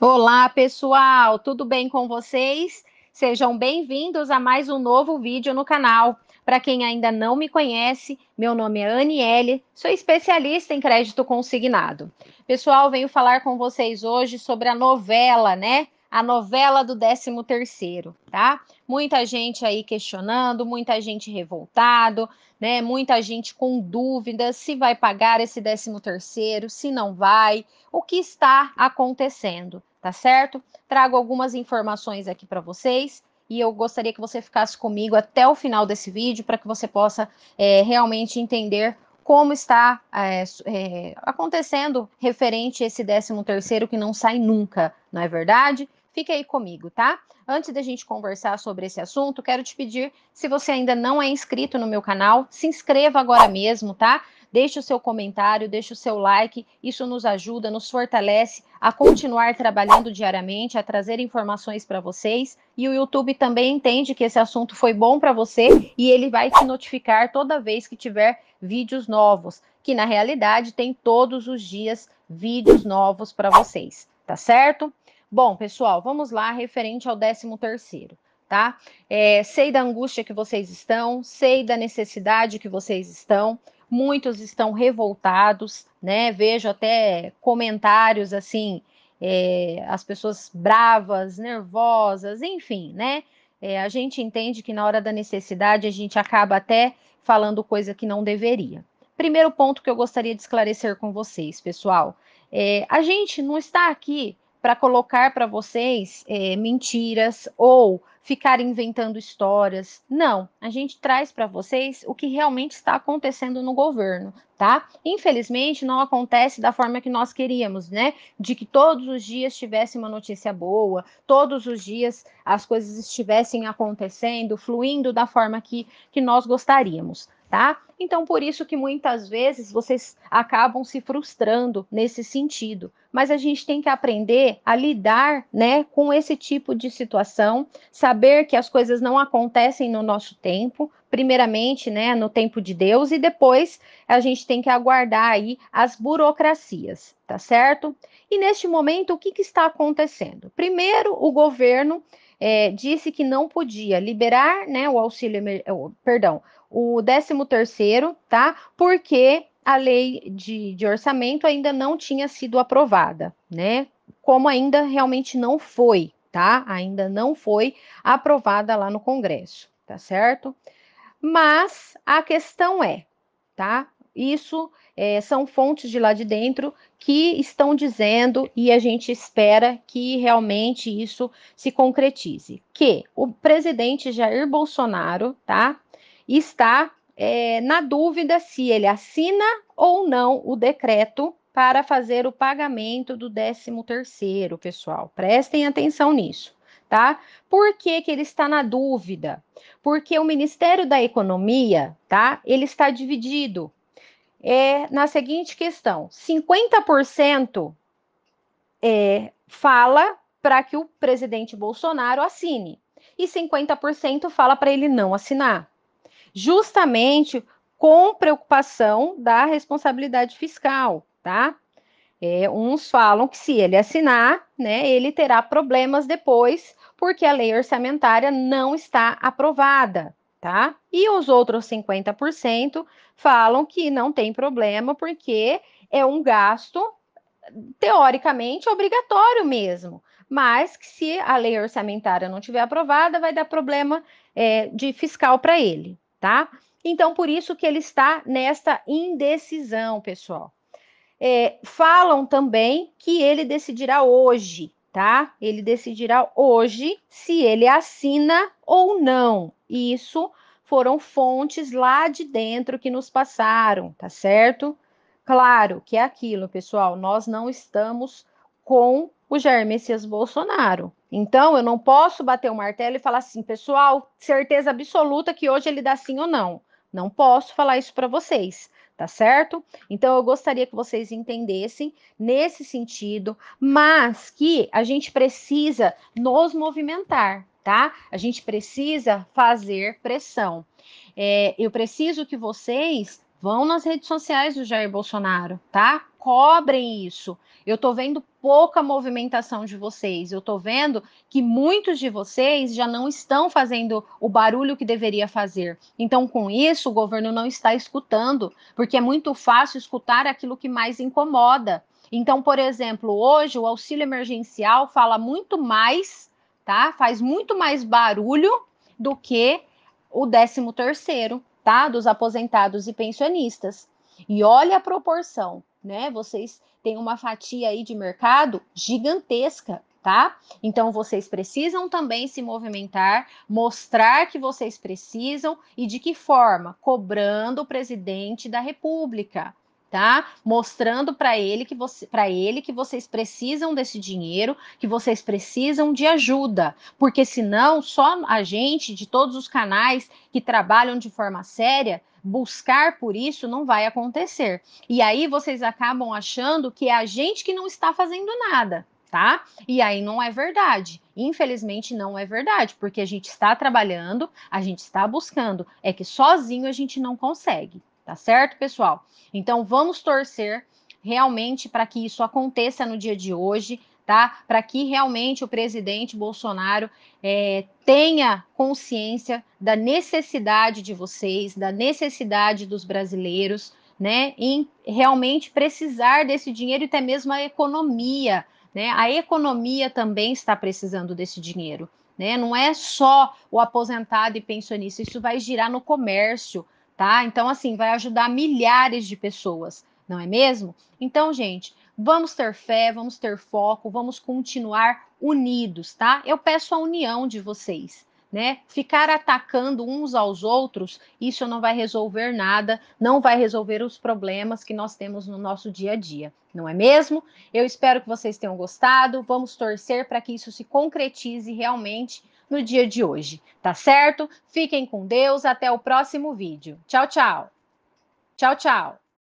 Olá, pessoal, tudo bem com vocês? Sejam bem-vindos a mais um novo vídeo no canal. Para quem ainda não me conhece, meu nome é Aniele, sou especialista em crédito consignado. Pessoal, venho falar com vocês hoje sobre a novela, né? a novela do 13 terceiro, tá? Muita gente aí questionando, muita gente revoltado, né? Muita gente com dúvidas se vai pagar esse 13 terceiro, se não vai, o que está acontecendo, tá certo? Trago algumas informações aqui para vocês e eu gostaria que você ficasse comigo até o final desse vídeo para que você possa é, realmente entender como está é, é, acontecendo referente a esse 13 terceiro que não sai nunca, não é verdade? Fica aí comigo, tá? Antes da gente conversar sobre esse assunto, quero te pedir, se você ainda não é inscrito no meu canal, se inscreva agora mesmo, tá? Deixe o seu comentário, deixe o seu like, isso nos ajuda, nos fortalece a continuar trabalhando diariamente, a trazer informações para vocês. E o YouTube também entende que esse assunto foi bom para você e ele vai te notificar toda vez que tiver vídeos novos, que na realidade tem todos os dias vídeos novos para vocês, tá certo? Bom, pessoal, vamos lá referente ao 13 terceiro, tá? É, sei da angústia que vocês estão, sei da necessidade que vocês estão, muitos estão revoltados, né? Vejo até comentários assim, é, as pessoas bravas, nervosas, enfim, né? É, a gente entende que na hora da necessidade a gente acaba até falando coisa que não deveria. Primeiro ponto que eu gostaria de esclarecer com vocês, pessoal, é, a gente não está aqui para colocar para vocês é, mentiras ou ficar inventando histórias. Não, a gente traz para vocês o que realmente está acontecendo no governo, tá? Infelizmente não acontece da forma que nós queríamos, né? De que todos os dias tivesse uma notícia boa, todos os dias as coisas estivessem acontecendo, fluindo da forma que, que nós gostaríamos tá? Então, por isso que muitas vezes vocês acabam se frustrando nesse sentido. Mas a gente tem que aprender a lidar, né, com esse tipo de situação, saber que as coisas não acontecem no nosso tempo, primeiramente, né, no tempo de Deus e depois a gente tem que aguardar aí as burocracias, tá certo? E neste momento, o que, que está acontecendo? Primeiro, o governo é, disse que não podia liberar, né, o auxílio, perdão, o 13º, tá? Porque a lei de, de orçamento ainda não tinha sido aprovada, né? Como ainda realmente não foi, tá? Ainda não foi aprovada lá no Congresso, tá certo? Mas a questão é, tá? Isso é, são fontes de lá de dentro que estão dizendo e a gente espera que realmente isso se concretize. Que o presidente Jair Bolsonaro, tá? está é, na dúvida se ele assina ou não o decreto para fazer o pagamento do 13º, pessoal. Prestem atenção nisso, tá? Por que, que ele está na dúvida? Porque o Ministério da Economia, tá? Ele está dividido é, na seguinte questão: 50% é, fala para que o presidente Bolsonaro assine e 50% fala para ele não assinar justamente com preocupação da responsabilidade fiscal, tá? É, uns falam que se ele assinar, né, ele terá problemas depois, porque a lei orçamentária não está aprovada, tá? E os outros 50% falam que não tem problema, porque é um gasto teoricamente obrigatório mesmo, mas que se a lei orçamentária não tiver aprovada, vai dar problema é, de fiscal para ele, tá? Então, por isso que ele está nesta indecisão, pessoal. É, falam também que ele decidirá hoje, tá? Ele decidirá hoje se ele assina ou não. Isso foram fontes lá de dentro que nos passaram, tá certo? Claro que é aquilo, pessoal, nós não estamos com o Jair Messias Bolsonaro, então, eu não posso bater o martelo e falar assim, pessoal, certeza absoluta que hoje ele dá sim ou não. Não posso falar isso para vocês, tá certo? Então, eu gostaria que vocês entendessem nesse sentido, mas que a gente precisa nos movimentar, tá? A gente precisa fazer pressão. É, eu preciso que vocês Vão nas redes sociais do Jair Bolsonaro, tá? Cobrem isso. Eu tô vendo pouca movimentação de vocês. Eu tô vendo que muitos de vocês já não estão fazendo o barulho que deveria fazer. Então, com isso, o governo não está escutando, porque é muito fácil escutar aquilo que mais incomoda. Então, por exemplo, hoje o auxílio emergencial fala muito mais, tá? Faz muito mais barulho do que o décimo terceiro, tá? Dos aposentados e pensionistas. E olha a proporção, né? Vocês têm uma fatia aí de mercado gigantesca, tá? Então vocês precisam também se movimentar, mostrar que vocês precisam e de que forma? Cobrando o presidente da República tá? Mostrando para ele que você, para ele que vocês precisam desse dinheiro, que vocês precisam de ajuda, porque senão só a gente de todos os canais que trabalham de forma séria buscar por isso não vai acontecer. E aí vocês acabam achando que é a gente que não está fazendo nada, tá? E aí não é verdade. Infelizmente não é verdade, porque a gente está trabalhando, a gente está buscando, é que sozinho a gente não consegue tá certo, pessoal? Então vamos torcer realmente para que isso aconteça no dia de hoje, tá? Para que realmente o presidente Bolsonaro é, tenha consciência da necessidade de vocês, da necessidade dos brasileiros, né? Em realmente precisar desse dinheiro e até mesmo a economia, né? A economia também está precisando desse dinheiro. Né? Não é só o aposentado e pensionista, isso vai girar no comércio, tá? Então, assim, vai ajudar milhares de pessoas, não é mesmo? Então, gente, vamos ter fé, vamos ter foco, vamos continuar unidos, tá? Eu peço a união de vocês. Né? Ficar atacando uns aos outros, isso não vai resolver nada, não vai resolver os problemas que nós temos no nosso dia a dia, não é mesmo? Eu espero que vocês tenham gostado. Vamos torcer para que isso se concretize realmente no dia de hoje, tá certo? Fiquem com Deus, até o próximo vídeo. Tchau, tchau. Tchau, tchau.